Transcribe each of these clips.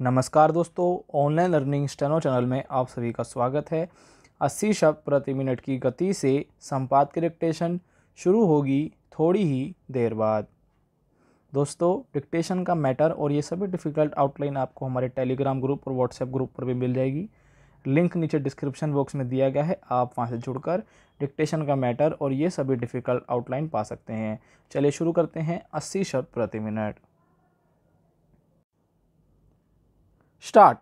नमस्कार दोस्तों online learning steno channel में आप सभी का स्वागत है 80 शब्द प्रति मिनट की गति से संपाद की डिक्टेशन शुरू होगी थोड़ी ही देर बाद दोस्तों डिक्टेशन का मैटर और ये सभी डिफ़िकल्ट आउटलाइन आपको हमारे टेलीग्राम ग्रुप और व्हाट्सएप ग्रुप पर भी मिल जाएगी लिंक नीचे डिस्क्रिप्शन बॉक्स में दिया गया है आप वहाँ से जुड़कर डिक्टेशन का मैटर और ये सभी डिफ़िकल्ट आउटलाइन पा सकते हैं चलिए शुरू करते हैं अस्सी शब्द प्रति मिनट स्टार्ट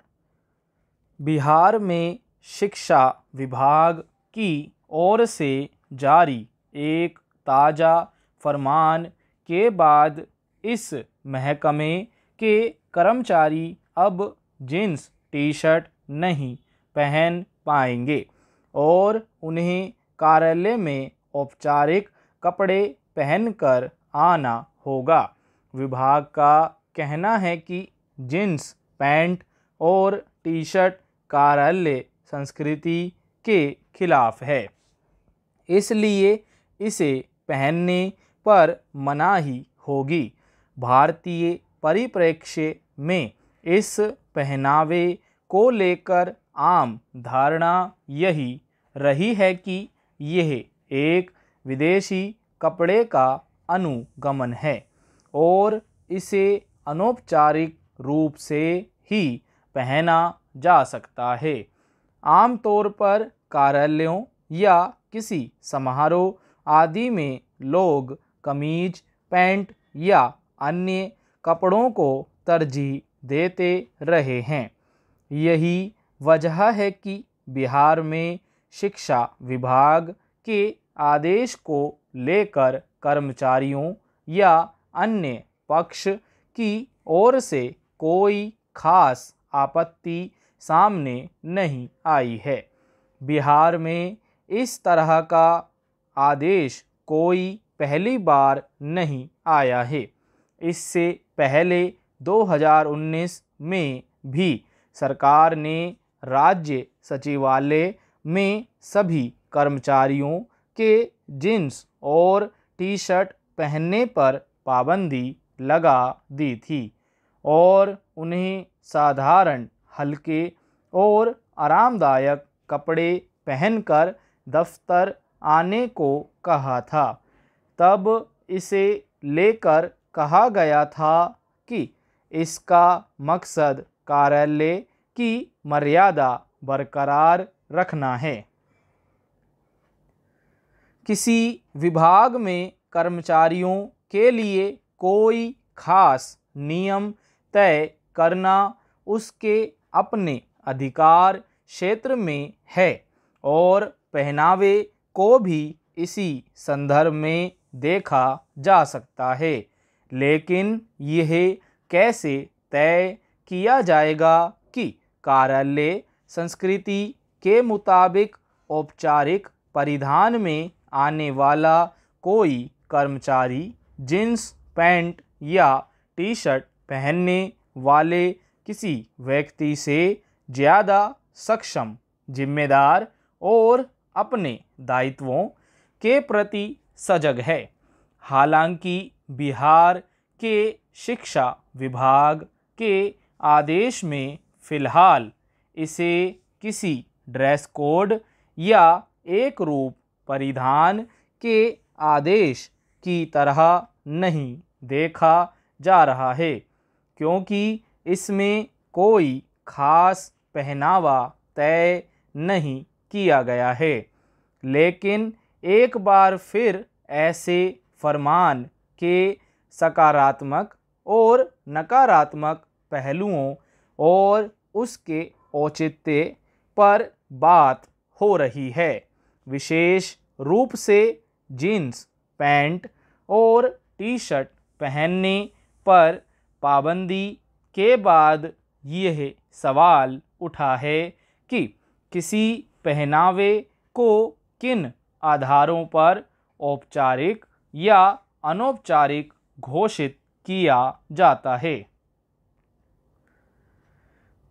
बिहार में शिक्षा विभाग की ओर से जारी एक ताज़ा फरमान के बाद इस महकमे के कर्मचारी अब जीन्स टी शर्ट नहीं पहन पाएंगे और उन्हें कार्यालय में औपचारिक कपड़े पहनकर आना होगा विभाग का कहना है कि जींस पैंट और टी शर्ट कार्यालय संस्कृति के खिलाफ है इसलिए इसे पहनने पर मनाही होगी भारतीय परिप्रेक्ष्य में इस पहनावे को लेकर आम धारणा यही रही है कि यह एक विदेशी कपड़े का अनुगमन है और इसे अनौपचारिक रूप से ही पहना जा सकता है आमतौर पर कार्यालयों या किसी समारोह आदि में लोग कमीज पैंट या अन्य कपड़ों को तरजीह देते रहे हैं यही वजह है कि बिहार में शिक्षा विभाग के आदेश को लेकर कर्मचारियों या अन्य पक्ष की ओर से कोई खास आपत्ति सामने नहीं आई है बिहार में इस तरह का आदेश कोई पहली बार नहीं आया है इससे पहले 2019 में भी सरकार ने राज्य सचिवालय में सभी कर्मचारियों के जींस और टी शर्ट पहनने पर पाबंदी लगा दी थी और उन्हें साधारण हल्के और आरामदायक कपड़े पहनकर दफ्तर आने को कहा था तब इसे लेकर कहा गया था कि इसका मकसद कार्यालय की मर्यादा बरकरार रखना है किसी विभाग में कर्मचारियों के लिए कोई खास नियम तय करना उसके अपने अधिकार क्षेत्र में है और पहनावे को भी इसी संदर्भ में देखा जा सकता है लेकिन यह कैसे तय किया जाएगा कि कार्यालय संस्कृति के मुताबिक औपचारिक परिधान में आने वाला कोई कर्मचारी जींस पैंट या टी शर्ट पहनने वाले किसी व्यक्ति से ज़्यादा सक्षम जिम्मेदार और अपने दायित्वों के प्रति सजग है हालांकि बिहार के शिक्षा विभाग के आदेश में फ़िलहाल इसे किसी ड्रेस कोड या एक रूप परिधान के आदेश की तरह नहीं देखा जा रहा है क्योंकि इसमें कोई खास पहनावा तय नहीं किया गया है लेकिन एक बार फिर ऐसे फरमान के सकारात्मक और नकारात्मक पहलुओं और उसके औचित्य पर बात हो रही है विशेष रूप से जीन्स पैंट और टी शर्ट पहनने पर पाबंदी के बाद यह सवाल उठा है कि किसी पहनावे को किन आधारों पर औपचारिक या अनौपचारिक घोषित किया जाता है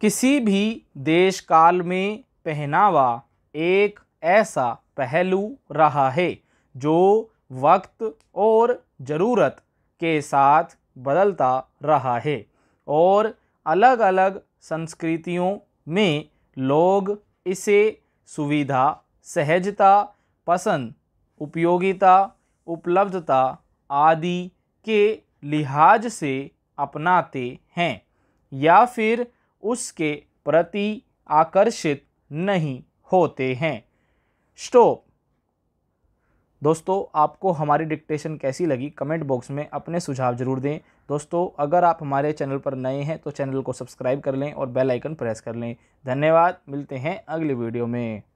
किसी भी देश काल में पहनावा एक ऐसा पहलू रहा है जो वक्त और ज़रूरत के साथ बदलता रहा है और अलग अलग संस्कृतियों में लोग इसे सुविधा सहजता पसंद उपयोगिता उपलब्धता आदि के लिहाज से अपनाते हैं या फिर उसके प्रति आकर्षित नहीं होते हैं स्टोप दोस्तों आपको हमारी डिक्टेशन कैसी लगी कमेंट बॉक्स में अपने सुझाव जरूर दें दोस्तों अगर आप हमारे चैनल पर नए हैं तो चैनल को सब्सक्राइब कर लें और बेल आइकन प्रेस कर लें धन्यवाद मिलते हैं अगली वीडियो में